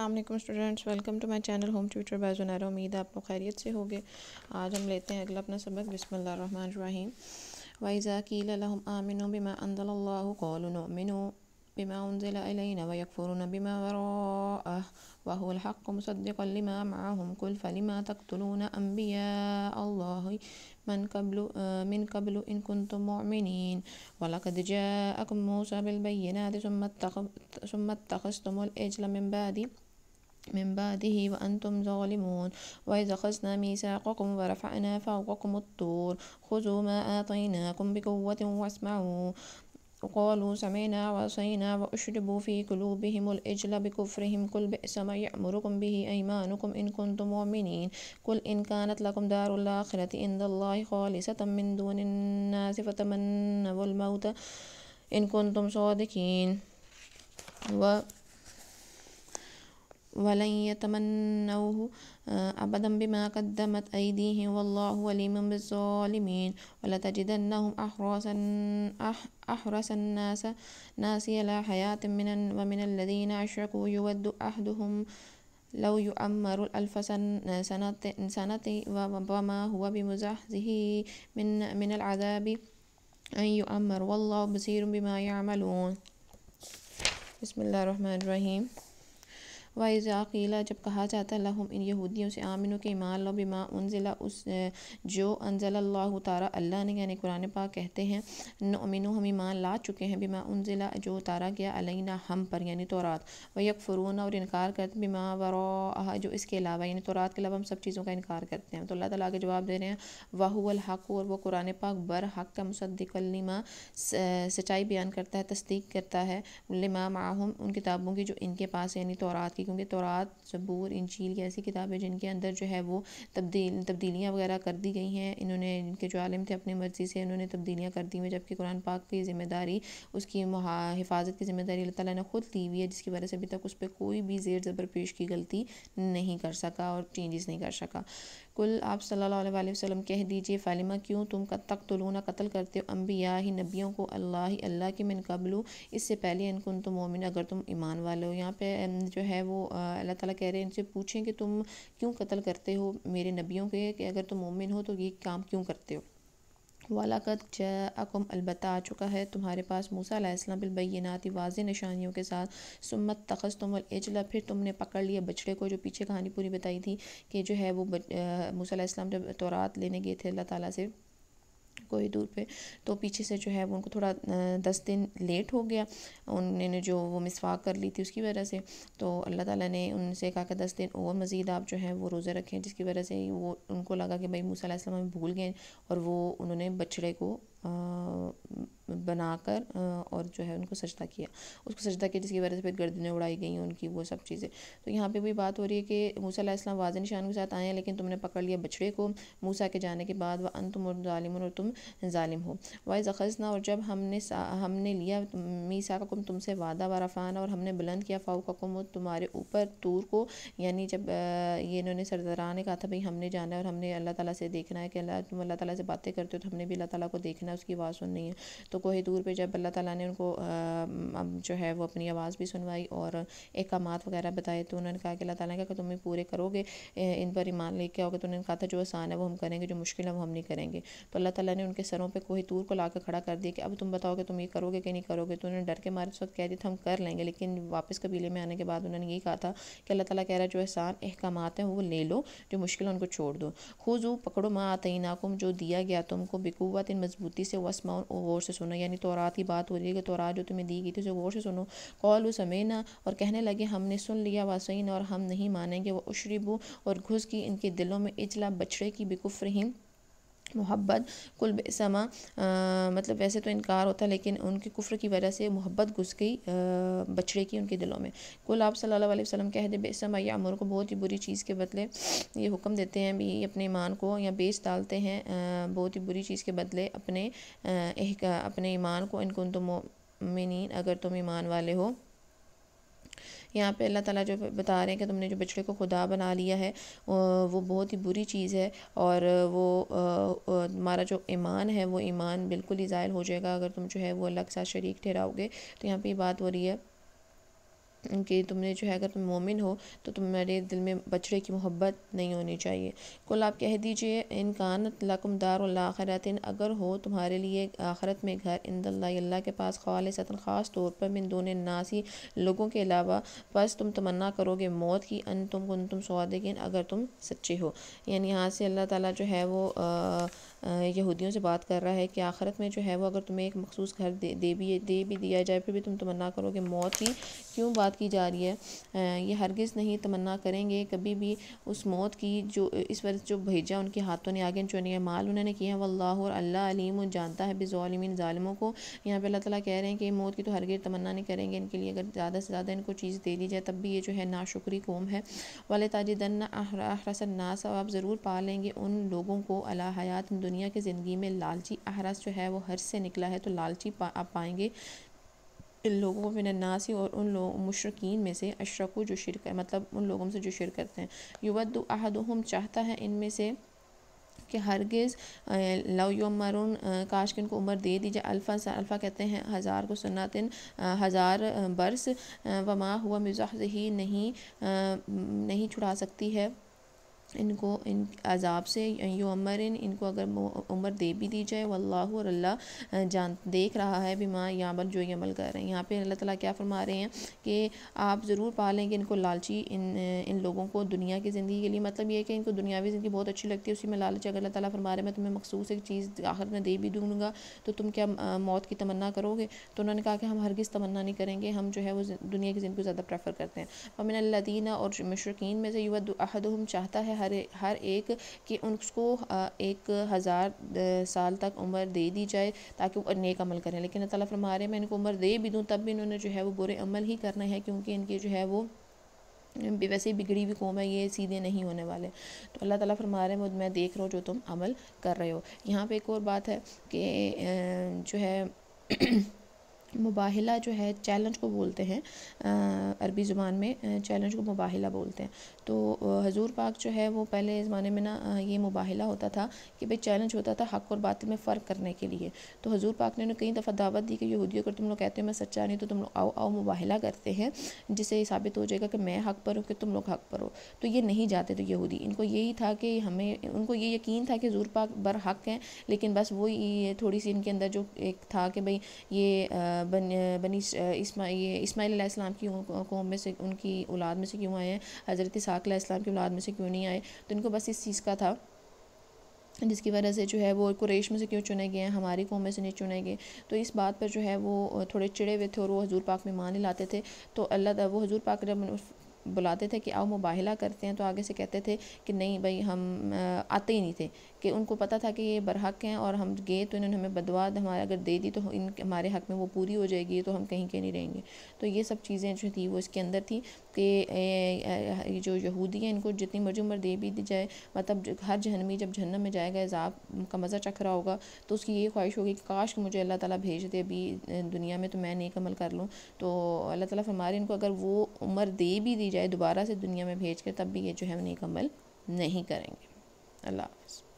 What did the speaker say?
अल्लाम students welcome to my channel home tutor by Junaira उम्मीद आप लोग खैरियत से होगे आज हम लेते हैं अगला अपना सबक बिसमीम वाइज़ा कील आमिन बिमा अंदमिन बिमा उनज़िला वयकफ़ुरुन बिमा वरा वहुलहक़ मुसद्दिक़ लिमा माहम कुल फ़लिमा तकतलून अम्बिया अल्लाह من قبل من قبل إن كنتم مؤمنين ولقد جاءكم موسى بالبينات ثم اتخذتم الإجل من بعده من بعده وأنتم ظالمون وإذا خذنا ميثاقكم ورفعنا فوقكم الطور خذوا ما آتيناكم بقوة واسمعوا وقالوا سمعنا وعصينا وأشربوا في قلوبهم الإجل بكفرهم قل بئس ما يأمركم به أيمانكم إن كنتم مؤمنين قل إن كانت لكم دار الآخرة عند الله خالصة من دون الناس فتمنوا الموت إن كنتم صادقين و ولن يتمنوه آه، أبدا بما قدمت أيديهم والله وليم بالظالمين ولتجدنهم أحرس أحرس الناس ناس على حياة من ومن الذين أشركوا يود أحدهم لو يؤمر ألف سنة, سنة وما هو بمزحزه من, من العذاب أن يؤمر والله بصير بما يعملون بسم الله الرحمن الرحيم वाइज़ाक़ीला जब कहा जाता है लहम इन यहूदियों से आमिनों के ईमान लो बिमा उनजिला उस जो अनजल्ला तारा अल्लाह ने यानी कुरान पाक कहते हैं नमिनो हम ईमान ला चुके हैं बिमा उनजिला जो उतारा गया अलैना हम पर यानी तोरात वयकफरून और इनकार करते बिमा वरा जो इसके अलावा यानी तौरात के अलावा हम सब चीज़ों का इनकार करते हैं तो अल्लाह ताला के जवाब दे रहे हैं वाहुअल हक और वो कुरान पाक बर हक का मुसद्दिकलिमा सच्चाई बयान करता है तस्दीक करता है लिमा माहम उन किताबों की जो इनके पास यानी तौरात की क्योंकि तौरात जबूर इंजील की ऐसी किताबें जिनके अंदर जो है वो तब्दील तब्दीलियाँ वगैरह कर दी गई हैं इन्होंने इनके जो आलम थे अपनी मर्ज़ी से इन्होंने तब्दीलियाँ कर दी हुई जबकि कुरान पाक की ज़िम्मेदारी उसकी हिफाजत की ज़िम्मेदारी अल्लाह ताला ने ख़ुद ली हुई है जिसकी वजह से अभी तक उस पर कोई भी जेर ज़बर पेश की गलती नहीं कर सका और चेंजेस नहीं कर सका कुल आप सल्लल्लाहु अलैहि वसल्लम कह दीजिए फ़ालिमा क्यों तुम तक तुलूना कत्ल करते हो अम्बिया ही नबियों को अल्लाह ही अल्लाह के मिन कबलू इससे पहले इनको तुम मोमिन अगर तुम ईमान वाले हो यहाँ पे जो है वो अल्लाह ताला कह रहे हैं इनसे पूछें कि तुम क्यों कत्ल करते हो मेरे नबियों के कि अगर तुम मोमिन हो तो ये काम क्यों करते हो वालाकत जकुम अलबत् आ चुका है तुम्हारे पास मूसा बिलबैनाती वाज निशानियों के साथ सुमत तखस तुम एजला फिर तुमने पकड़ लिया बछड़े को जो पीछे कहानी पूरी बताई थी कि जो है वो मूसा जब तौरात लेने गए थे अल्लाह ताला से दूर पे तो पीछे से जो है वो उनको थोड़ा दस दिन लेट हो गया उन्होंने जो वो मिसवाक कर ली थी उसकी वजह से तो अल्लाह ताला ने उनसे कहा कि दस दिन और मज़ीद आप जो है वो रोज़े रखें जिसकी वजह से वो उनको लगा कि भाई मूसा में भूल गए और वो उन्होंने बछड़े को बनाकर और जो है उनको सजदा किया उसको सजदा किया जिसकी वजह से फिर गर्दनें उड़ाई गई उनकी वो सब चीज़ें तो यहाँ पे भी बात हो रही है कि मूसा अलैहिस्सलाम वाज निशान के साथ आए हैं लेकिन तुमने पकड़ लिया बछड़े को मूसा के जाने के बाद वह अन तुम ालिम और तुम ालिम हो वाइज अखजना और जब हमने हमने लिया मीसा का कुम तुमसे वादा व और हमने बुलंद किया फ़ाऊ का कुम तुम्हारे ऊपर तूर को यानी जब ये इन्होंने सरदारा ने कहा था भाई हमने जाना है और हमने अल्लाह ताला से देखना है कि अल्लाह तुम अल्लाह ताला से बातें करते हो तो हमने भी अल्लाह ताला को देखना ना उसकी आवाज़ सुननी है तो कोहे दूर पर जब अल्लाह ताला ने उनको जो है वो अपनी आवाज़ भी सुनवाई और अहकाम वगैरह बताए तो उन्होंने कहा कि अल्लाह ताला ने कहा कि तुम पूरे करोगे इन पर ईमान लेके आओगे तो उन्होंने कहा था जो आसान है वो हम करेंगे जो मुश्किल है वो हम नहीं करेंगे तो अल्लाह तला ने उनके सरों पर कोहे दूर को ला खड़ा कर दिया कि अब तुम बताओ कि तुम ये करोगे कि नहीं करोगे तो उन्होंने डर के मारे उस वक्त कह दिया था हम कर लेंगे लेकिन वापस कबीले में आने के बाद उन्होंने यही कहा था कि अल्लाह ताला कह रहा है जो एहसान अहकाम हैं वो ले लो जो मुश्किल है उनको छोड़ दो खुजू पकड़ो माँ आतना जो दिया गया तुमको बेकूवत इन मजबूती व्यक्ति से वसमा और गौर से सुनो यानी तोरात की बात हो रही है कि तोरात जो तुम्हें दी गई थी उसे गौर से सुनो कौल समेना और कहने लगे हमने सुन लिया वसैन और हम नहीं मानेंगे वह उशरीबू और घुस की इनके दिलों में इजला बछड़े की बेकुफ बेकुफ्र मोहब्बत कुल बेसमा मतलब वैसे तो इनकार होता है लेकिन उनके कुफ्र की वजह से मोहब्बत घुस गई बछड़े की उनके दिलों में कुल आप सल्लल्लाहु अलैहि वसल्लम कह दे बेसमा या अमर को बहुत ही बुरी चीज़ के बदले ये हुक्म देते हैं भी अपने ईमान को या बेच डालते हैं बहुत ही बुरी चीज़ के बदले अपने अपने ईमान को इनको तुम तो मोमिन अगर तुम ईमान वाले हो यहाँ पे अल्लाह ताला जो बता रहे हैं कि तुमने जो बछड़े को खुदा बना लिया है वो बहुत ही बुरी चीज़ है और वो हमारा जो ईमान है वो ईमान बिल्कुल ही ज़ायल हो जाएगा अगर तुम जो है वो अल्लाह के साथ शरीक ठहराओगे तो यहाँ पर ये बात हो रही है कि तुमने जो है अगर तुम मोमिन हो तो तुम्हारे दिल में बछड़े की मोहब्बत नहीं होनी चाहिए कुल आप कह दीजिए इन कान लकुम दार अगर हो तुम्हारे लिए आखरत में घर इन दल्ला के पास सतन ख़ास तौर पर इन दोनों नासी लोगों के अलावा बस तुम तमन्ना करोगे मौत की अन तुम कुन तुम सौदेगिन अगर तुम सच्चे हो यानी यहाँ से अल्लाह ताली जो है वो आ, यहूदियों से बात कर रहा है कि आखिरत में जो है वो अगर तुम्हें एक मखसूस घर दे दे भी दे भी दिया जाए फिर भी तुम तमन्ना करो कि मौत की क्यों बात की जा रही है ये हरगिज़ नहीं तमन्ना करेंगे कभी भी उस मौत की जो इस वर्ष जो भेजा उनके हाथों ने आगे चुने माल उन्होंने किया वल्लाह और अल्लाह अलीम जानता है बेज़ालमिन ालमों को यहाँ पर अल्लाह तला कह रहे हैं कि मौत की तो हरगिर तमन्ना नहीं करेंगे इनके लिए अगर ज़्यादा से ज़्यादा इनको चीज़ दे दी जाए तब भी ये जो है नाशुक्री कौम है वाले ताजदन नास अब आप ज़रूर पा लेंगे उन लोगों को अला हयात दुनिया की ज़िंदगी में लालची आहरस जो है वो हर्ष से निकला है तो लालची पा, आप पाएंगे इन लोगों को नन्नासी और उन लोग मुशरकिन में से अशरकू जो शिरक मतलब उन लोगों से जो शिर करते हैं युवद आहदुम चाहता है इनमें से कि हरगिज़ लव यमरून काश कि उनको उम्र दे दी जाए अल्फ़ा अल्फ़ा कहते हैं हज़ार को सुनातिन हज़ार बरस वमा हुआ मिजाज ही नहीं नहीं छुड़ा सकती है इनको इन अजाब से अमर इन इनको अगर उम्र दे भी दी जाए वल्लाह और अल्लाह जान देख रहा है बीमा यहाँ पर जो ये अमल कर रहे हैं यहाँ पे अल्लाह ताला क्या फरमा रहे हैं कि आप ज़रूर पा लें कि इनको लालची इन इन लोगों को दुनिया की ज़िंदगी के लिए मतलब ये है कि इनको दुनियावी ज़िंदगी बहुत अच्छी लगती है उसी में लालच अगर अल्लाह ताला फरमा रहे मैं तुम्हें मखसूस एक चीज़ आखिर में दे भी दूँगा तो तुम क्या मौत की तमन्ना करोगे तो उन्होंने कहा कि हम हरगिज़ तमन्ना नहीं करेंगे हम जो है वो दुनिया की ज़िंदगी को ज़्यादा प्रेफर करते हैं अमिन और मशरकिन में से युवा अहद चाहता है हर हर एक कि उसको एक हज़ार साल तक उम्र दे दी जाए ताकि वो नेक अमल करें लेकिन अल्लाह फरमा रहे मैं इनको उम्र दे भी दूँ तब भी इन्होंने जो है वो बुरे अमल ही करना है क्योंकि इनकी जो है वो वैसे ही बिगड़ी हुई कौम है ये सीधे नहीं होने वाले तो अल्लाह ताला फरमा रहे हैं मैं देख रहा हूँ जो तुम अमल कर रहे हो यहाँ पे एक और बात है कि जो है मुबाहिला जो है चैलेंज को बोलते हैं अरबी ज़ुबान में चैलेंज को मुबाहिला बोलते हैं तो हजूर पाक जो है वो पहले ज़माने में ना ये मुबाहिला होता था कि भाई चैलेंज होता था हक और बातिल में फ़र्क करने के लिए तो हजूर पाक ने उन्हें कई दफ़ा दावत दी कि यहूदियों को तुम लोग कहते हो मैं सच्चा नहीं तो तुम लोग आओ आओ मुबाहिला करते हैं जिससे साबित हो जाएगा कि मैं हक पर हूँ कि तुम लोग हक पर हो तो ये नहीं जाते थे यहूदी इनको यही था कि हमें उनको ये यकीन था कि हजूर पाक बर हक हैं लेकिन बस वही थोड़ी सी इनके अंदर जो एक था कि भाई ये बन बनी इसमा ये की कौम में से उनकी औलाद में से क्यों आए हैं हज़रत इसाक इस्लाम की औलाद में से क्यों नहीं आए तो इनको बस इस चीज़ का था जिसकी वजह से जो है वो कुरेश में से क्यों चुने गए हैं हमारी कौम में से नहीं चुने गए तो इस बात पर जो है वो थोड़े चिड़े हुए थे और वो हजूर पाक में मान ही लाते थे तो अल्लाह वो हजूर पाक जब बुलाते थे कि आओ मुबाहला करते हैं तो आगे से कहते थे कि नहीं भाई हम आते ही नहीं थे कि उनको पता था कि ये बरहक हैं और हम गए तो इन्होंने हमें बदवाद हमारा अगर दे दी तो इन हमारे हक में वो पूरी हो जाएगी तो हम कहीं के नहीं रहेंगे तो ये सब चीज़ें जो थी वो इसके अंदर थी कि ये जो यहूदी हैं इनको जितनी मर्जी उम्र दे भी दी जाए मतलब हर जहनमी जब जहनम में जाएगा एजाब का मज़ा चख रहा होगा तो उसकी ये ख्वाहिश होगी कि काश कि मुझे अल्लाह ताली भेज दे अभी दुनिया में तो मैं नेक अमल कर लूँ तो अल्लाह ताली फरमारे इनको अगर वो उम्र दे भी दी जाए दोबारा से दुनिया में भेज कर तब भी ये जो है नेक अमल नहीं करेंगे अल्लाह हाफ़